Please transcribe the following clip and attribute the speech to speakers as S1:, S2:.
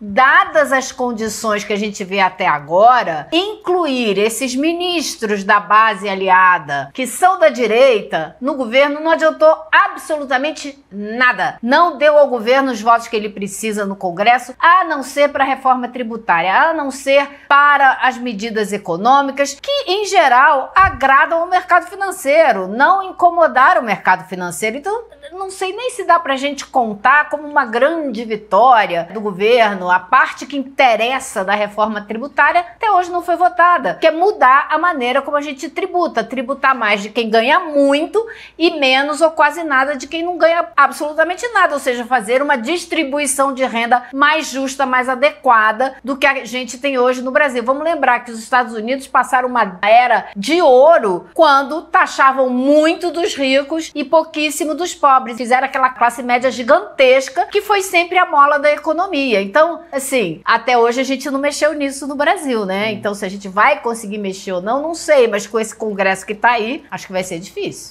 S1: dadas as condições que a gente vê até agora, incluir esses ministros da base aliada que são da direita no governo não adiantou absolutamente nada. Não deu ao governo os votos que ele precisa no Congresso, a não ser para a reforma tributária, a não ser para as medidas econômicas que, em geral, agradam ao mercado financeiro, não incomodaram o mercado financeiro. Então, não sei nem se dá para a gente contar como uma grande vitória do governo a parte que interessa da reforma tributária até hoje não foi votada, que é mudar a maneira como a gente tributa, tributar mais de quem ganha muito e menos ou quase nada de quem não ganha absolutamente nada, ou seja, fazer uma distribuição de renda mais justa, mais adequada do que a gente tem hoje no Brasil. Vamos lembrar que os Estados Unidos passaram uma era de ouro quando taxavam muito dos ricos e pouquíssimo dos pobres, fizeram aquela classe média gigantesca que foi sempre a mola da economia. Então, então, assim, até hoje a gente não mexeu nisso no Brasil, né? Uhum. Então, se a gente vai conseguir mexer ou não, não sei, mas com esse congresso que tá aí, acho que vai ser difícil.